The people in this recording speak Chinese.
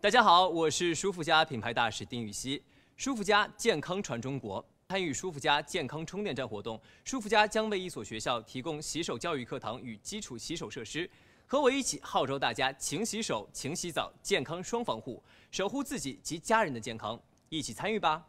大家好，我是舒肤佳品牌大使丁禹兮，舒肤佳健康传中国，参与舒肤佳健康充电站活动，舒肤佳将为一所学校提供洗手教育课堂与基础洗手设施。和我一起号召大家勤洗手、勤洗澡，健康双防护，守护自己及家人的健康，一起参与吧。